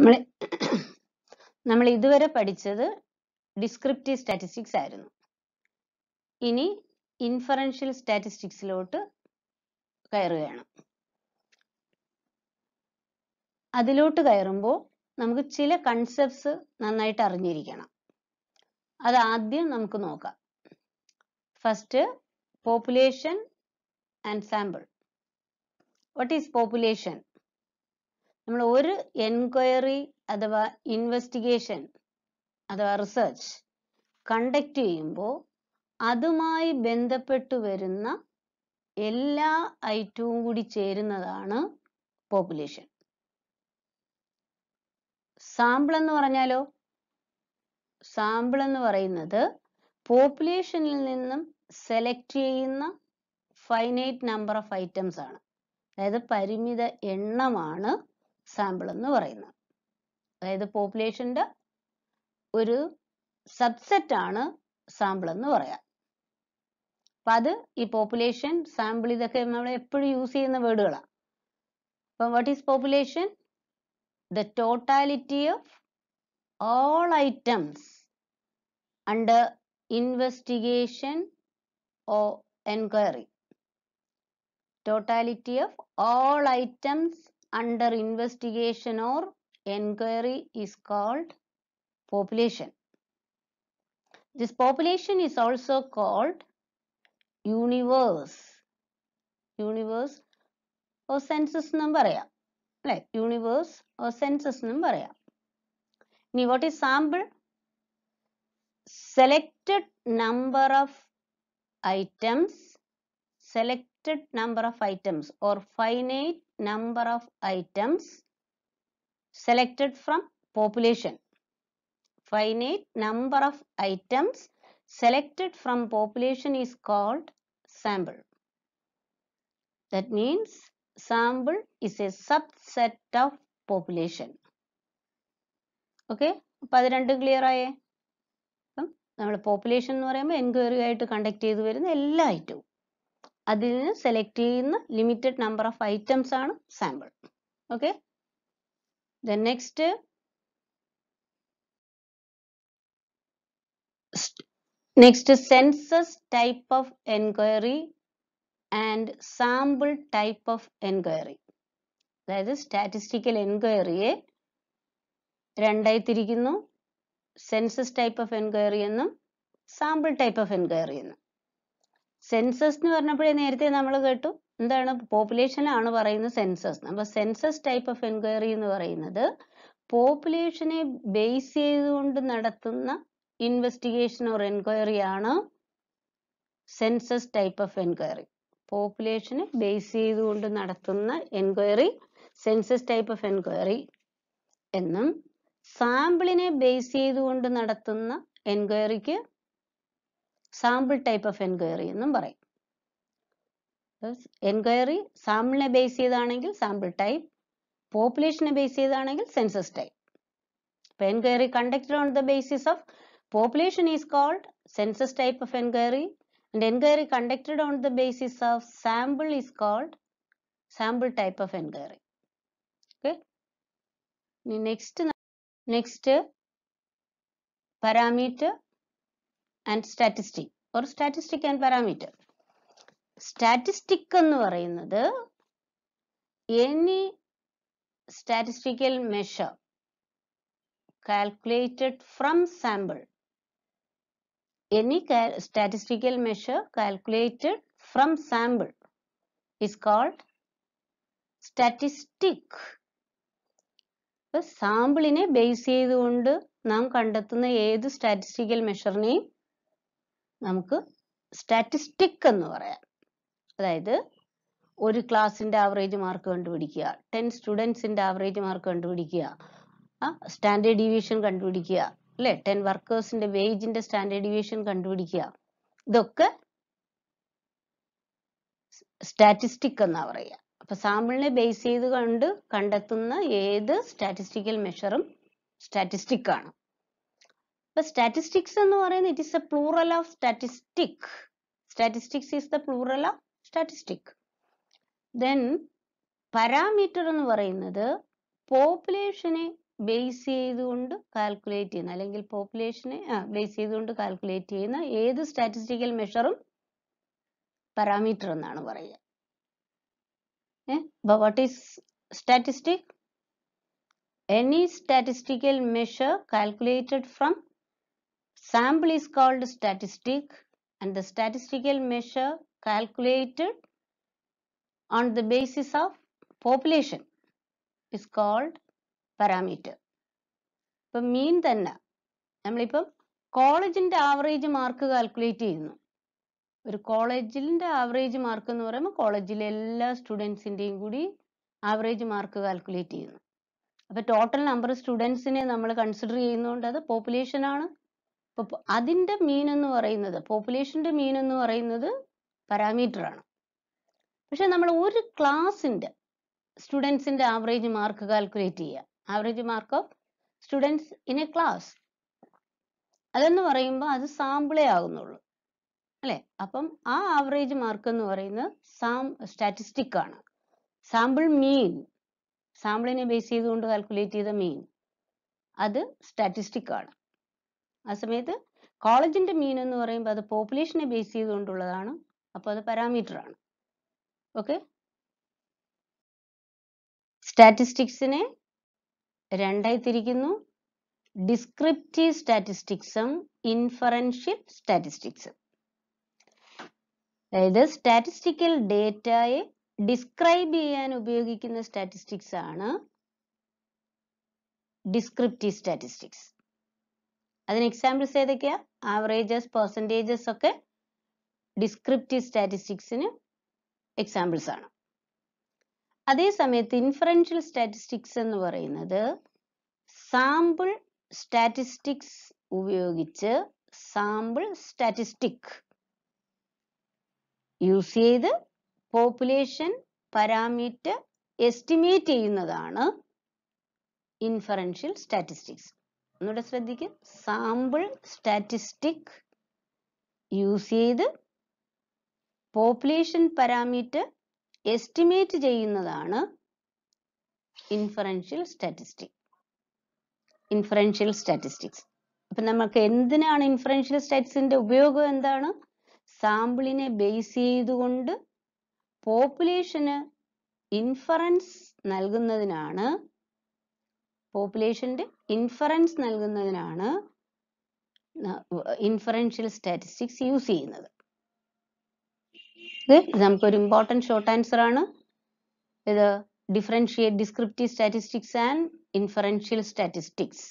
നമ്മൾ നമ്മൾ ഇതുവരെ പഠിച്ചത് ഡിസ്ക്രിപ്റ്റീവ് സ്റ്റാറ്റിസ്റ്റിക്സ് ആയിരുന്നു ഇനി ഇൻഫറൻഷ്യൽ സ്റ്റാറ്റിസ്റ്റിക്സിലോട്ട് കയറുകയാണ് അതിലോട്ട് കയറുമ്പോൾ നമുക്ക് ചില കൺസെപ്റ്റ്സ് നന്നായിട്ട് അറിഞ്ഞിരിക്കണം അത് ആദ്യം നമുക്ക് നോക്കാം first population and sample what is population നമ്മൾ ഒരു എൻക്വയറി അഥവാ ഇൻവെസ്റ്റിഗേഷൻ അഥവാ റിസർച്ച് കണ്ടക്ട് ചെയ്യുമ്പോൾ അതുമായി ബന്ധപ്പെട്ട് വരുന്ന എല്ലാ ഐറ്റവും കൂടി ചേരുന്നതാണ് പോപ്പുലേഷൻ സാമ്പിൾ എന്ന് പറഞ്ഞാലോ സാമ്പിൾ എന്ന് പറയുന്നത് പോപ്പുലേഷനിൽ നിന്നും സെലക്ട് ചെയ്യുന്ന ഫൈനൈറ്റ് നമ്പർ ഓഫ് ഐറ്റംസ് ആണ് അതായത് പരിമിത എണ്ണമാണ് സാമ്പിൾ എന്ന് പറയുന്നത് അതായത് പോപ്പുലേഷന്റെ ഒരു സബ്സെറ്റ് ആണ് സാമ്പിൾ എന്ന് പറയാം അപ്പൊ അത് ഈ പോപ്പുലേഷൻ സാമ്പിൾ ഇതൊക്കെ നമ്മൾ എപ്പോഴും യൂസ് ചെയ്യുന്ന വേർഡുകളാണ് അപ്പം what is population the totality of all items under investigation or enquiry totality of all items under investigation or inquiry is called population. This population is also called universe. Universe or census number yeah. Like universe or census number, yeah. Now what is sample? selected number of items select limited number of items or finite number of items selected from population. Finite number of items selected from population is called sample. That means sample is a subset of population. Okay അപ്പം അത് രണ്ടും clear ആയേ അപ്പം നമ്മൾ population എന്ന് പറയുമ്പോൾ enquiry ആയിട്ട് conduct ചെയ്ത് വരുന്ന എല്ലാ ഐറ്റവും അതിൽ നിന്ന് സെലക്ട് ചെയ്യുന്ന ലിമിറ്റഡ് നമ്പർ ഓഫ് ഐറ്റംസ് ആണ് sample okay then next next census type of enquiry and sample type of enquiry അതായത് സ്റ്റാറ്റിസ്റ്റിക്കൽ എൻക്വയറിയെ രണ്ടായി തിരിക്കുന്നു സെൻസസ് ടൈപ്പ് ഓഫ് എൻക്വയറി എന്നും സാമ്പിൾ ടൈപ്പ് ഓഫ് എൻക്വയറി എന്നും സെൻസസ് എന്ന് പറഞ്ഞപ്പോഴേ നേരത്തെ നമ്മൾ കേട്ടു എന്താണ് പോപ്പുലേഷൻ ആണ് പറയുന്നത് സെൻസസ് അപ്പൊ സെൻസസ് ടൈപ്പ് ഓഫ് എൻക്വയറി എന്ന് പറയുന്നത് പോപ്പുലേഷനെ ബേസ് ചെയ്തുകൊണ്ട് നടത്തുന്ന ഇൻവെസ്റ്റിഗേഷൻ ഓർ എൻക്വയറി ആണ് സെൻസസ് ടൈപ്പ് ഓഫ് എൻക്വയറി പോപ്പുലേഷനെ ബേസ് ചെയ്തുകൊണ്ട് നടത്തുന്ന enquiry census type of enquiry എന്നും സാമ്പിളിനെ ബേസ് ചെയ്തുകൊണ്ട് നടത്തുന്ന എൻക്വയറിക്ക് സാമ്പിൾ ടൈപ്പ് ഓഫ് എൻക്വയറി എന്നും പറയും എൻക്വയറി സാമ്പിളിനെ ബേസ് ചെയ്താണെങ്കിൽ സാമ്പിൾ ടൈപ്പ് പോപ്പുലേഷനെ ബേസ് ചെയ്താണെങ്കിൽ census type അപ്പൊ enquiry conducted on the basis of population is called census type of enquiry and enquiry conducted on the basis of sample is called sample type of enquiry okay next next parameter and statistic or statistic and parameter statistic എന്ന് പറയുന്നത് any statistical measure calculated from sample any statistical measure calculated from sample is called statistic സാമ്പിളിനെ base ചെയ്തുകൊണ്ട് നാം കണ്ടെത്തുന്ന ഏത് statistical മെഷറിനെയും നമുക്ക് statistic എന്ന് പറയാം അതായത് ഒരു ക്ലാസ്സിന്റെ ആവറേജ് മാർക്ക് കണ്ടുപിടിക്കുക ടെൻ സ്റ്റുഡൻസിന്റെ ആവറേജ് മാർക്ക് കണ്ടുപിടിക്കുക സ്റ്റാൻഡേർഡ് ഡീവിയേഷൻ കണ്ടുപിടിക്കുക അല്ലെ ടെൻ വർക്കേഴ്സിന്റെ വേജിന്റെ സ്റ്റാൻഡേർഡ് ഡീവിയേഷൻ കണ്ടുപിടിക്കുക ഇതൊക്കെ സ്റ്റാറ്റിസ്റ്റിക് എന്നാ പറയുക അപ്പൊ സാമ്പിളിനെ ബേസ് ചെയ്ത് കണ്ട് കണ്ടെത്തുന്ന ഏത് സ്റ്റാറ്റിസ്റ്റിക്കൽ മെഷറും സ്റ്റാറ്റിസ്റ്റിക് ആണ് അപ്പൊ സ്റ്റാറ്റിസ്റ്റിക്സ് എന്ന് പറയുന്നത് it is a plural of statistic statistics is the plural of statistic then parameter എന്ന് പറയുന്നത് പോപ്പുലേഷനെ ബേസ് ചെയ്തുകൊണ്ട് കാൽക്കുലേറ്റ് ചെയ്യുന്ന അല്ലെങ്കിൽ പോപ്പുലേഷനെ ബേസ് ചെയ്തുകൊണ്ട് കാൽക്കുലേറ്റ് ചെയ്യുന്ന ഏത് സ്റ്റാറ്റിസ്റ്റിക്കൽ മെഷറും പാരാമീറ്റർ എന്നാണ് പറയുക ഏഹ് what is statistic any statistical measure calculated from Sample is called statistic and the statistical measure calculated on the basis of population is called parameter. ഇപ്പം മീൻ തന്നെ നമ്മളിപ്പം കോളേജിൻ്റെ ആവറേജ് മാർക്ക് കാൽക്കുലേറ്റ് ചെയ്യുന്നു ഒരു കോളേജിൻ്റെ ആവറേജ് മാർക്ക് എന്ന് പറയുമ്പോൾ കോളേജിലെ എല്ലാ സ്റ്റുഡൻസിൻ്റെയും കൂടി ആവറേജ് മാർക്ക് കാൽക്കുലേറ്റ് ചെയ്യുന്നു അപ്പം ടോട്ടൽ നമ്പർ സ്റ്റുഡൻസിനെ നമ്മൾ കൺസിഡർ ചെയ്യുന്നതുകൊണ്ട് അത് population ആണ് അപ്പോൾ അതിൻ്റെ മീൻ എന്ന് പറയുന്നത് പോപ്പുലേഷൻ്റെ മീൻ എന്ന് പറയുന്നത് പാരാമീറ്റർ ആണ് പക്ഷെ നമ്മൾ ഒരു ക്ലാസ്സിൻ്റെ സ്റ്റുഡൻസിൻ്റെ ആവറേജ് മാർക്ക് കാൽക്കുലേറ്റ് ചെയ്യുക average mark of students in a class അതെന്ന് പറയുമ്പോൾ അത് സാമ്പിളേ ആകുന്നുള്ളൂ അല്ലെ അപ്പം ആ ആവറേജ് മാർക്ക് എന്ന് പറയുന്നത് സാം സ്റ്റാറ്റിസ്റ്റിക് ആണ് സാമ്പിൾ മീൻ സാമ്പിളിനെ ബേസ് ചെയ്തുകൊണ്ട് കാൽക്കുലേറ്റ് ചെയ്ത മീൻ അത് സ്റ്റാറ്റിസ്റ്റിക് ആണ് ആ സമയത്ത് കോളേജിന്റെ മീൻ എന്ന് പറയുമ്പോൾ അത് പോപ്പുലേഷനെ ബേസ് ചെയ്തുകൊണ്ടുള്ളതാണ് അപ്പോൾ അത് പാരാമീറ്റർ ആണ് ഓക്കെ സ്റ്റാറ്റിസ്റ്റിക്സിനെ രണ്ടായി തിരിക്കുന്നു ഡിസ്ക്രിപ്റ്റീവ് സ്റ്റാറ്റിസ്റ്റിക്സും ഇൻഫറൻഷ്യൽ സ്റ്റാറ്റിസ്റ്റിക്സും അതായത് സ്റ്റാറ്റിസ്റ്റിക്കൽ ഡേറ്റയെ ഡിസ്ക്രൈബ് ചെയ്യാൻ ഉപയോഗിക്കുന്ന സ്റ്റാറ്റിസ്റ്റിക്സ് ആണ് ഡിസ്ക്രിപ്റ്റീവ് സ്റ്റാറ്റിസ്റ്റിക്സ് അതിന് എക്സാമ്പിൾസ് ഏതൊക്കെയാ ആവറേജസ് പെർസെൻറ്റേജസ് ഒക്കെ ഡിസ്ക്രിപ്റ്റീവ് സ്റ്റാറ്റിസ്റ്റിക്സിന് എക്സാമ്പിൾസ് ആണ് അതേസമയത്ത് ഇൻഫറൻഷ്യൽ സ്റ്റാറ്റിസ്റ്റിക്സ് എന്ന് പറയുന്നത് സാമ്പിൾ സ്റ്റാറ്റിസ്റ്റിക്സ് ഉപയോഗിച്ച് സാമ്പിൾ സ്റ്റാറ്റിസ്റ്റിക് യൂസ് ചെയ്ത് പോപ്പുലേഷൻ പാരാമീറ്റർ എസ്റ്റിമേറ്റ് ചെയ്യുന്നതാണ് ഇൻഫറൻഷ്യൽ സ്റ്റാറ്റിസ്റ്റിക്സ് ഒന്നുകൂടെ ശ്രദ്ധിക്കും സാമ്പിൾ സ്റ്റാറ്റിസ്റ്റിക് യൂസ് ചെയ്ത് പോപ്പുലേഷൻ പാരാമീറ്റർ എസ്റ്റിമേറ്റ് ചെയ്യുന്നതാണ് ഇൻഫറൻഷ്യൽ സ്റ്റാറ്റിസ്റ്റിക് ഇൻഫറൻഷ്യൽ സ്റ്റാറ്റിസ്റ്റിക്സ് അപ്പൊ നമുക്ക് എന്തിനാണ് ഇൻഫറൻഷ്യൽ സ്റ്റാറ്റിക്സിന്റെ ഉപയോഗം എന്താണ് സാമ്പിളിനെ ബേസ് ചെയ്തുകൊണ്ട് പോപ്പുലേഷന് ഇൻഫറൻസ് നൽകുന്നതിനാണ് പോപ്പുലേഷന്റെ ഇൻഫറൻസ് നൽകുന്നതിനാണ് ഇൻഫറൻഷ്യൽ സ്റ്റാറ്റിസ്റ്റിക്സ് യൂസ് ചെയ്യുന്നത് ഇത് നമുക്കൊരു ഇമ്പോർട്ടൻറ്റ് ഷോർട്ട് ആൻസർ ആണ് ഇത് differentiate descriptive statistics and inferential statistics